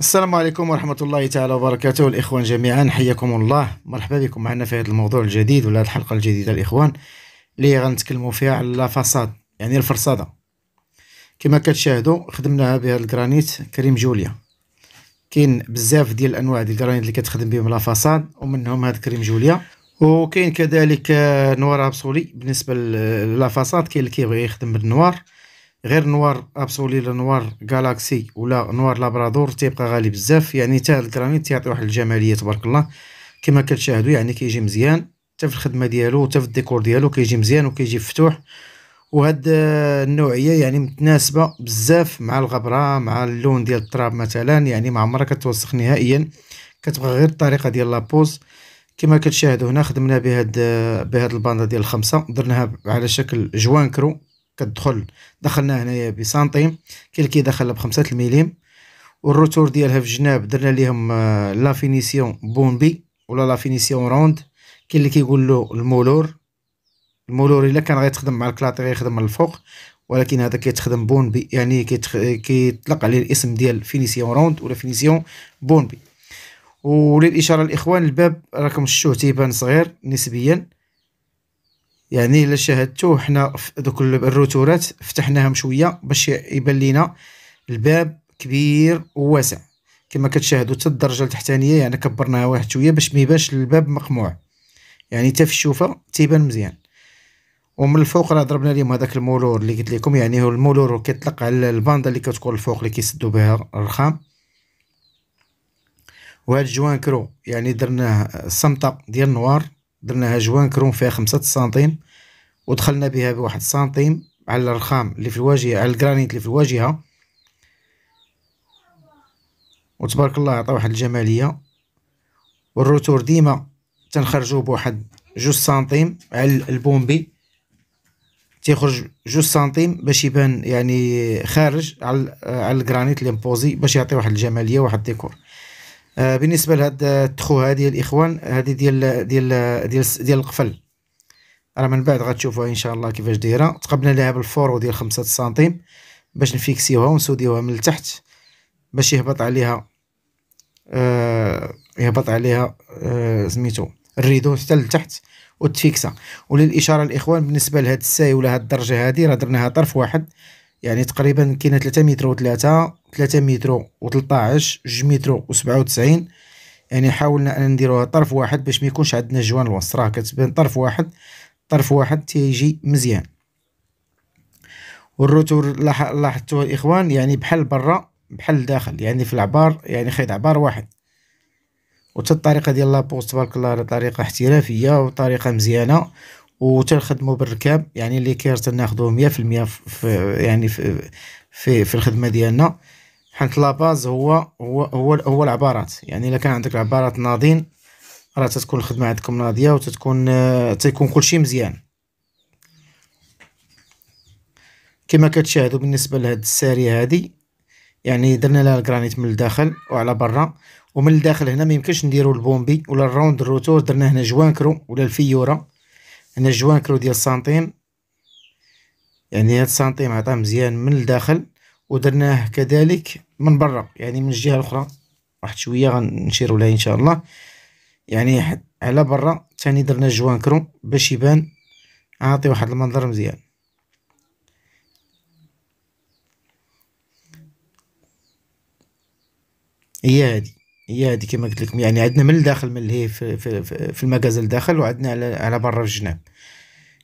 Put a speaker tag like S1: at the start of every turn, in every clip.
S1: السلام عليكم ورحمة الله تعالى وبركاته الإخوان جميعا حياكم الله مرحبا بكم معنا في هذا الموضوع الجديد ولا الحلقة الجديدة الإخوان اللي غنتكلموا فيها على الفصاد يعني الفرصادة كما كتشاهدوا خدمناها بهذا الجرانيت كريم جوليا كاين بزاف ديال الانواع ديال الجرانيت اللي كتخدم بهم لافاساد ومنهم هذا كريم جوليا وكاين كذلك آه، نوار أبسولي بالنسبه للافاساد كاين اللي كيبغي يخدم بالنوار غير نوار ابسولي ولا نوار غالاكسي ولا نوار لابرادور تيبقى غالي بزاف يعني حتى الكرانيت تيعطي واحد الجماليه تبارك الله كما كتشاهدوا يعني كيجي مزيان حتى في الخدمه ديالو حتى في الديكور ديالو كيجي مزيان وكيجي مفتوح وهاد النوعيه يعني متناسبه بزاف مع الغبره مع اللون ديال التراب مثلا يعني ما عمرها كتوسخ نهائيا كتبقى غير الطريقه ديال لابوز كما كتشاهدوا هنا خدمنا بهاد بهاد الباندا ديال الخمسه درناها على شكل جوانكرو كتدخل دخلنا هنايا بسنتيم كاين اللي كيدخلها بخمسة الميليم والروتور ديالها في الجناب درنا ليهم آه، لا فينيسيون بومبي ولا لا فينيسيون روند كاين اللي كيقول له المولور المولور الا كان غيتخدم مع الكلاطي غيخدم من الفوق ولكن هذا كيتخدم بومبي يعني كيتخ... كيطلق عليه الاسم ديال فينيسيون روند ولا فينيسيون بومبي وللاشاره الاخوان الباب راكم شفتوه تيبان صغير نسبيا يعني الا شاهدتو حنا دوك الروتورات فتحناهم شويه باش يبان لينا الباب كبير وواسع كما كتشاهدوا حتى الدرجه التحتانيه يعني كبرناها واحد شويه باش ميبانش الباب مقموع يعني حتى في الشوفه تيبان مزيان ومن الفوق راه ضربنا لهم هذاك المولور اللي قلت لكم يعني هو المولور كيطلق على الباندا اللي كتكون الفوق اللي كيسدوا بها الرخام وهاد الجوانكرو يعني درناه السمطه ديال النوار درناها جوان كروم فيها خمسة سنتيم ودخلنا بها بواحد سنتيم على الرخام اللي في الواجهة على الجرانيت اللي في الواجهة وتبارك الله عطا واحد الجمالية والروتور ديما تنخرجو بواحد جوج سنتيم على البومبي تيخرج جوج سنتيم باش يبان يعني خارج على على الجرانيت مبوزي باش يعطي واحد الجماليه واحد الديكور آه، بالنسبه لهاد آه، التخو هذه الاخوان هذه ديال ديال ديال ديال القفل راه من بعد غتشوفوها ان شاء الله كيفاش دايره تقبنا لها بالفورو ديال 5 سنتيم باش نفيكسيوها ونسوديوها من التحت باش يهبط عليها آه يهبط عليها آه سميتو الريدو حتى لتحت وتفيكسا وللاشاره الاخوان بالنسبه لهاد الساي ولا هاد الدرجه هادي راه درناها طرف واحد يعني تقريبا كاينه 3 متر و3 3 متر و13 2 متر و97 يعني حاولنا ان نديروها طرف واحد باش ما يكونش عندنا جوان الوسط راه كتبان طرف واحد طرف واحد تيجي مزيان والروتور لاحظتوا الاخوان يعني بحال برا بحال الداخل يعني في العبار يعني خيط عبار واحد وتا الطريقه ديال لابوست تبارك الله طريقه احترافيه وطريقه مزيانه وتنخدموا بالركاب يعني اللي كير تناخذوه مية في في يعني في في, في الخدمه ديالنا حيت لاباز هو هو هو هو العبارات يعني الا كان عندك العبارات ناضين راه تتكون الخدمه عندكم ناضيه وتتكون آه، تيكون كلشي مزيان كما كتشاهدوا بالنسبه لهاد الساريه هادي يعني درنا لها الجرانيت من الداخل وعلى برا ومن الداخل هنا ما يمكنش نديروا البومبي ولا الراوند الروتور درنا هنا جوانكرو ولا الفيوره هنا كلو ديال سنتيم يعني هاد سنتيم عطاه مزيان من الداخل ودرناه كذلك من برا يعني من الجهه الاخرى واحد شويه غنشيروا لها ان شاء الله يعني على برا ثاني درنا الجوانكرو باش يبان عاطي واحد المنظر مزيان هي هادي هي هادي كما قلت لكم يعني عندنا من الداخل من الهي في, في, في المكازل الداخل وعندنا على على برا في الجناب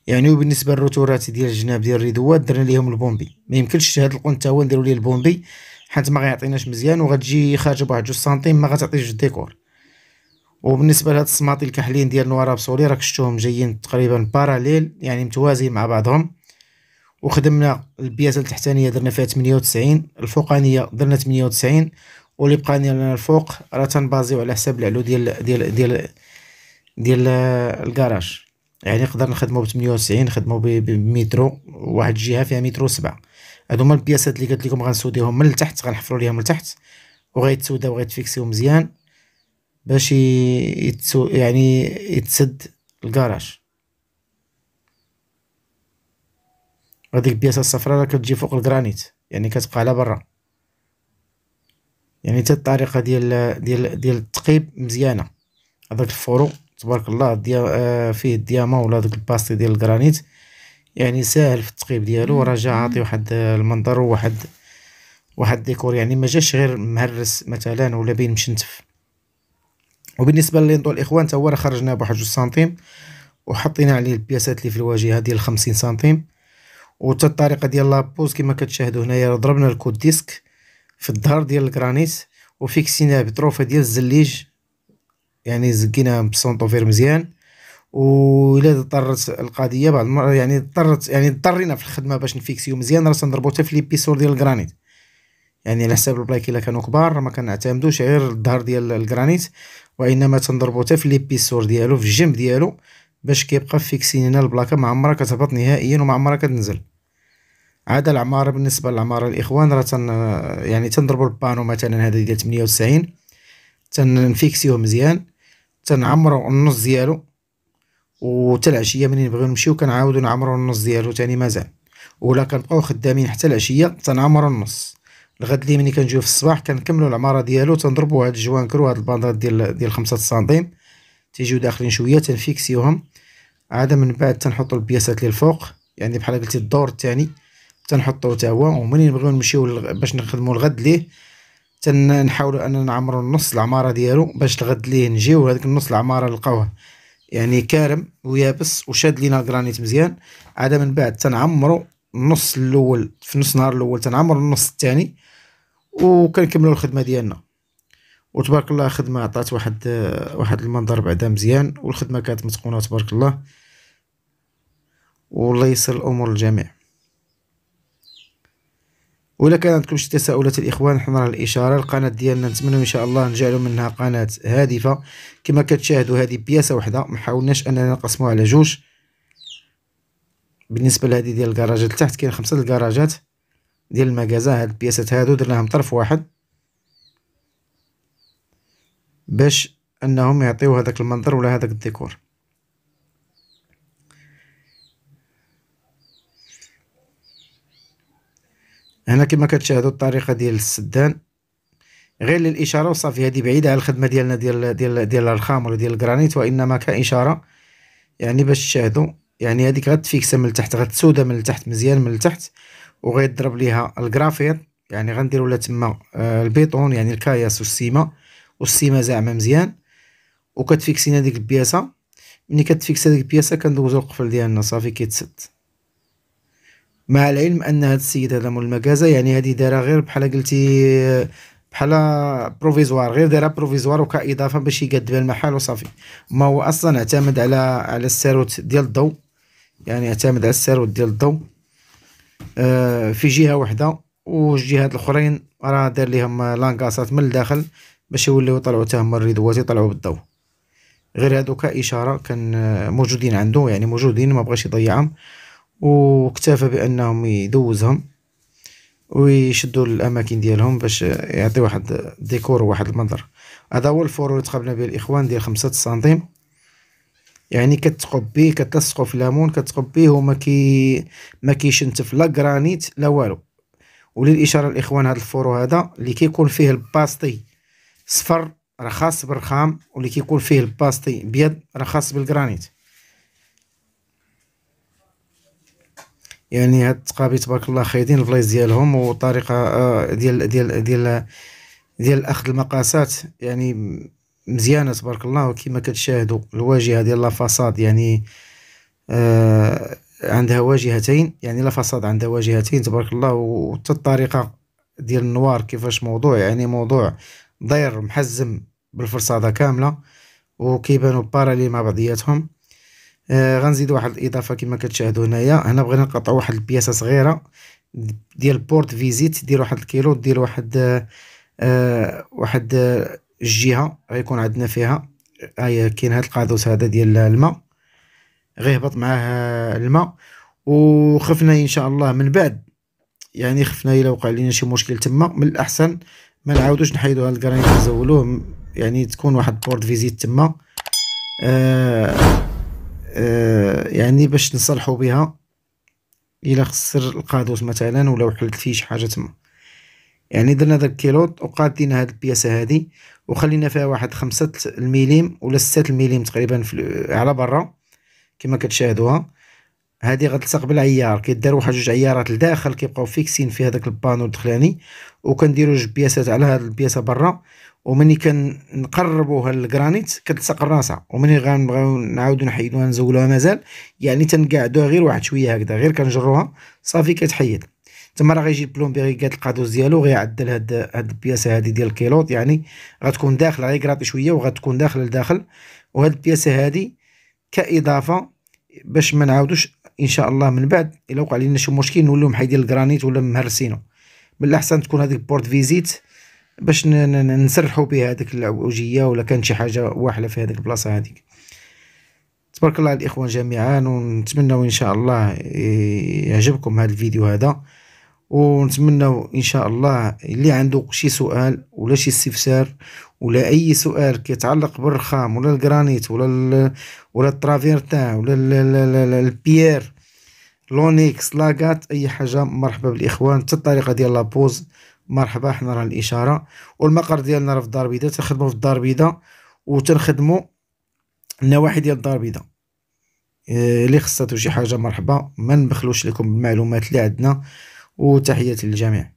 S1: يعني وبالنسبه للروتورات ديال الجناب ديال الريدوات درنا ليهم البومبي ما يمكنش هاد هو نديرو ليه البومبي حيت ما غيعطيناش مزيان وغتجي خارجه بواحد جوج سنتيم ما غتعطيش الديكور وبالنسبه لهاد السماطي الكحلين ديال نوار ابسولي راك شفتوهم جايين تقريبا باراليل يعني متوازيين مع بعضهم وخدمنا البياسه التحتانيه درنا فيها 98 الفوقانيه درنا 98 واللي بقاني لنا الفوق راه تنبازيو على حساب العلو ديال ديال ديال ديال الكراج يعني نقدر نخدمو ب 98 نخدمو بمترو واحد الجهه فيها مترو سبعة هادو هما البياسات اللي قلت لكم غنسوديهم من التحت غنحفروا ليهم لتحت وغيتسوداو وغيتفيكسيو مزيان باش يتسو يعني يتسد الكراج هذيك البياسه الصفراء راه كتجي فوق الجرانيت يعني كتبقى على برا يعني حتى الطريقه ديال ديال ديال التقيب مزيانه هذاك الفورو تبارك الله ديال آه، فيه الديامه ولا داك الباستي ديال الجرانيت يعني ساهل في التقيب ديالو راه جا عاطي واحد آه، المنظر وواحد واحد ديكور يعني ما جاش غير مهرس مثلا ولا بين مشنتف وبالنسبه للينطو الاخوان تا هو راه خرجناه بواحد جوج سنتيم وحطينا عليه البياسات اللي في الواجهه ديال 50 سنتيم وتا الطريقه ديال لابوز كما كتشاهدوا هنايا ضربنا الكود ديسك في الظهر ديال الجرانيت وفيكسيناه بطروفه ديال الزليج يعني زقينا بسونطوفير مزيان ولا اضطرت القضيه بعض المرات يعني اضطرت يعني اضطرينا في الخدمه باش نفيكسيو مزيان راه تنضربو حتى في لي بيسور ديال الجرانيت يعني على حساب البلايك الا كانوا كبار ما كنعتمدوش غير الظهر ديال الجرانيت وانما تنضربو حتى في لي بيسور ديالو في الجنب ديالو باش كيبقى فيكسي لنا البلاكه ما عمرها كتهبط نهائيا وما عمرها كتنزل عاد العماره بالنسبه للعماره الاخوان راه تن يعني تنضربو البانو مثلا هذا ديال 98 تنفيكسيوه مزيان تنعمرو النص ديالو وحتى العشيه ملي نبغيو نمشيو كنعاودو نعمرو النص ديالو تاني مازال ولا كنبقاو خدامين حتى العشيه تنعمرو النص الغد لي ملي كنجيو في الصباح كنكملو العماره ديالو تنضربو هاد الجوانكر وهاد الباندات ديال ديال 5 سنتيم تيجيو داخلين شويه تنفيكسيوهم عاد من بعد تنحطو البياسات لي الفوق يعني بحال قلتي الدور الثاني تنحطو تا هو ومنين نبغيو نمشيو باش نخدمو الغد ليه تنحاولوا اننا نعمروا نص العماره ديالو باش الغد ليه نجيو هذاك النص العماره نلقاوه يعني كارم ويابس وشاد لينا الجرانيت مزيان عاد من بعد تنعمروا النص الاول في نص نهار الاول تنعمروا النص الثاني وكنكملوا الخدمه ديالنا وتبارك الله الخدمه عطات واحد واحد المنظر بعدا مزيان والخدمه كانت متقونه تبارك الله والله يسر الامور للجميع ولا كان عندكم شي تساؤلات الاخوان حنا على الاشاره القناه ديالنا نتمنى ان شاء الله نجعلوا منها قناه هادفه كما كتشاهدوا هذه بياسه وحده ما حاولناش اننا نقسموها على جوج بالنسبه لهذه ديال الكراجات التحت كاين خمسه الكراجات ديال المكازا هاد البياسات هادو درناهم طرف واحد باش انهم يعطيو هذاك المنظر ولا هذاك الديكور هنا كما كتشاهدوا الطريقه ديال السدان غير للاشاره وصافي هذه بعيده على الخدمه ديالنا ديال ديال ديال الخامر ولا ديال الجرانيت وانما كاشاره يعني باش تشاهدوا يعني هذيك غتفيكس من التحت غتسودا من التحت مزيان من التحت وغيضرب ليها الجرافيت يعني غنديروا لها تما آه، البيتون يعني الكاياس والسيما والسيما زعما مزيان وكتفيكسينا ديك البياسه ملي كتفيكس هذيك البياسه كندوزو القفل ديالنا صافي كيتسد مع العلم ان هاد السيد هذا مول المكازا يعني هذه دارها غير بحال قلتي بحال بروفيزوار غير دارها بروفيزوار وكاضافه باش يقاد بها المحل وصافي ما هو اصلا اعتمد على على الساروت ديال الضوء يعني اعتمد على الساروت ديال الضوء آه، في جهه وحده والجهات الاخرين راه دار ليهم لانكاسات من الداخل باش يوليو يطلعوا حتى هما الريدوات يطلعوا بالضوء غير هادو اشاره كان موجودين عنده يعني موجودين ما بغاش يضيعهم واكتفى بانهم يدوزهم ويشدوا الاماكن ديالهم باش يعطي واحد ديكور وواحد المنظر هذا هو الفور اللي تقابلنا به الاخوان ديال خمسة سنتيم يعني كتقب به كتلصقو في الليمون كتقب به وما كي ما كيشنتف لا جرانيت لا والو وللاشاره الاخوان هذا الفورو هذا اللي كيكون فيه الباستي صفر راه خاص بالرخام واللي كيكون فيه الباستي ابيض راه خاص بالجرانيت يعني هاد التقابي تبارك الله خايدين البلايص ديالهم وطريقه آه، ديال ديال ديال ديال اخذ المقاسات يعني مزيانه تبارك الله وكما كتشاهدوا الواجهه ديال لافاساد يعني آه عندها واجهتين يعني لافاساد عندها واجهتين تبارك الله وحتى الطريقه ديال النوار كيفاش موضوع يعني موضوع داير محزم بالفرصاده كامله وكيبانوا باراليل مع بعضياتهم آه غنزيد واحد الاضافه كما كتشاهدوا هنايا هنا بغينا نقطعوا واحد البياسه صغيره ديال بورت فيزيت ديال واحد الكيلو ديال واحد آه واحد الجهه آه، غيكون عندنا فيها هي كاين هاد القادوس هذا ديال الماء غيهبط معاه الماء وخفنا ان شاء الله من بعد يعني خفنا الا وقع لينا شي مشكل تما من الاحسن ما نعاودوش نحيدو هاد الكرانيت نزولوه يعني تكون واحد بورت فيزيت تما آه آه، يعني باش نصلحو بها الى خسر القادوس مثلا ولا وحلت فيه شي حاجه تما يعني درنا داك الكيلوت وقادينا هاد البياسه هادي وخلينا فيها واحد خمسة الميليم ولا ستة الميليم تقريبا على برا كما كتشاهدوها هذه غتلصق بالعيار كيدار واحد جوج عيارات لداخل كيبقاو فيكسين في هذاك البانو الدخلاني وكنديروا جوج بياسات على هاد البياسه برا ومني كنقربوها للجرانيت كتلصق راسها ومني غنبغيو نعاودو نحيدوها نزولوها مازال يعني تنقعدوها غير واحد شويه هكذا غير كنجروها صافي كتحيد تما راه غيجي البلومبيغي كاد القادوس ديالو غيعدل هاد هاد البياسه هادي ديال الكيلوط يعني غتكون داخله كراطي شويه وغتكون داخله لداخل وهاد البياسه هادي كاضافه باش ما نعاودوش ان شاء الله من بعد الا وقع لنا شي مشكل نوليو ديال الجرانيت ولا مهرسينو من الاحسن تكون هذيك بورت فيزيت باش نسرحوا بها هذيك العوجيه ولا كانت شي حاجه واحله في هذيك البلاصه هذيك تبارك الله على الاخوان جميعا ونتمنى ان شاء الله يعجبكم هذا الفيديو هذا ونتمنى ان شاء الله اللي عنده شي سؤال ولا شي استفسار ولا اي سؤال كيتعلق بالرخام ولا الجرانيت ولا ال ولا الترافيرتان ولا ال ال البيير لونيكس لاغات اي حاجه مرحبا بالاخوان حتى الطريقه ديال لابوز مرحبا حنا راه الاشاره والمقر ديالنا راه في الدار البيضاء تخدموا في الدار البيضاء وتنخدموا النواحي ديال الدار البيضاء إيه، اللي خصاتو شي حاجه مرحبا ما نبخلوش لكم بالمعلومات اللي عندنا وتحياتي للجميع